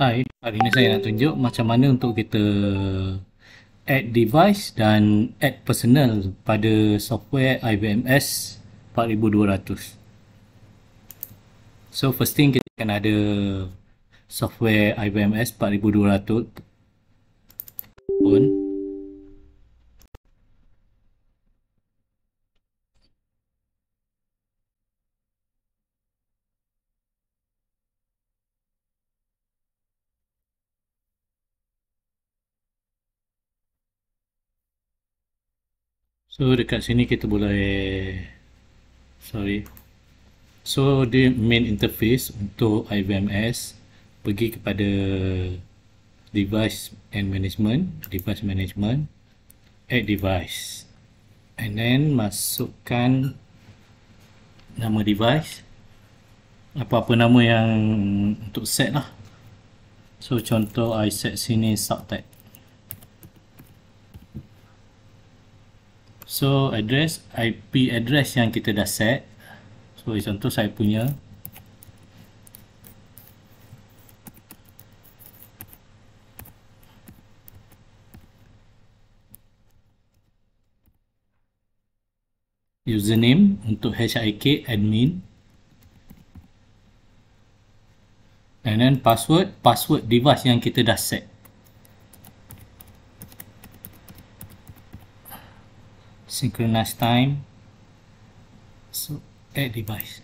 Hai, hari ini saya nak tunjuk macam mana untuk kita add device dan add personal pada software IBMS 4200. So first thing kita akan ada software IBMS 4200 pun. So dekat sini kita boleh sorry. So the main interface untuk IVMS pergi kepada device and management, device management, add device. And then masukkan nama device apa-apa nama yang untuk set lah. So contoh I set sini subtext So address IP address yang kita dah set. So contoh saya punya username untuk HIK admin and then password password device yang kita dah set synchronize time so add device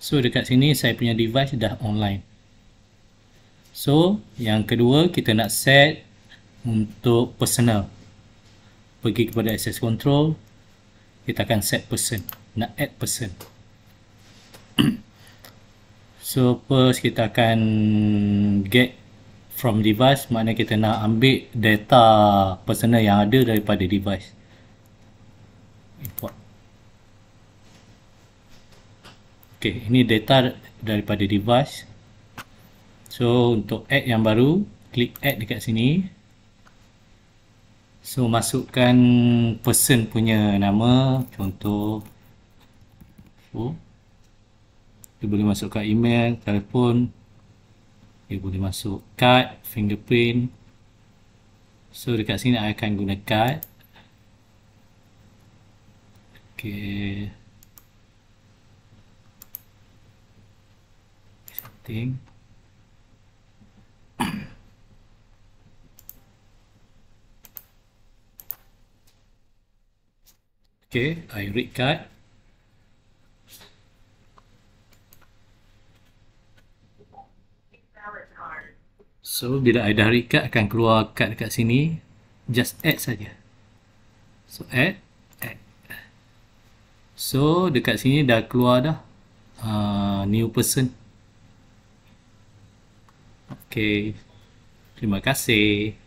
so dekat sini saya punya device dah online so yang kedua kita nak set untuk personal pergi kepada access control kita akan set person nak add person so first kita akan get from device maknanya kita nak ambil data personal yang ada daripada device import ok ini data daripada device so untuk add yang baru klik add dekat sini so masukkan person punya nama contoh oh. dia boleh masukkan email telefon dia boleh masuk card, fingerprint so dekat sini I akan guna card ok setting ok, I read card So bila I dah recut akan keluar cut dekat sini just add saja. So add add. So dekat sini dah keluar dah uh, new person. Okay. Terima kasih.